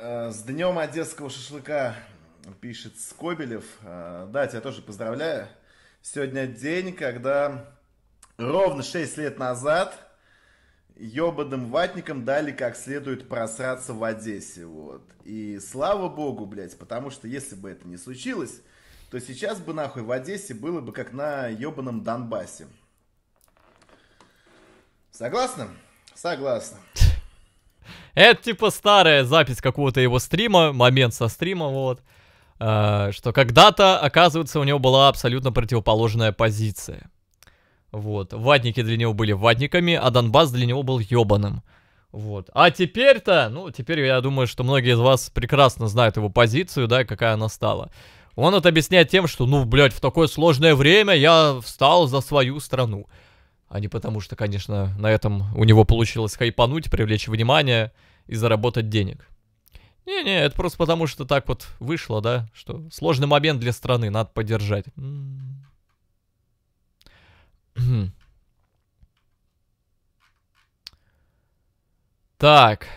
Э, с днем одесского шашлыка пишет Скобелев. Э, да, тебя тоже поздравляю. Сегодня день, когда ровно 6 лет назад ебаным ватникам дали как следует просраться в Одессе, вот. И слава богу, блядь, потому что если бы это не случилось, то сейчас бы нахуй в Одессе было бы как на ебаном Донбассе. Согласна? Согласна. Это типа старая запись какого-то его стрима, момент со стрима, вот. А, что когда-то, оказывается, у него была абсолютно противоположная позиция. Вот. Ватники для него были ватниками, а Донбасс для него был ёбаным. Вот. А теперь-то, ну, теперь я думаю, что многие из вас прекрасно знают его позицию, да, какая она стала. Он это объясняет тем, что, ну, блядь, в такое сложное время я встал за свою страну а не потому что, конечно, на этом у него получилось хайпануть, привлечь внимание и заработать денег. Не-не, это просто потому, что так вот вышло, да, что сложный момент для страны, надо поддержать. Так.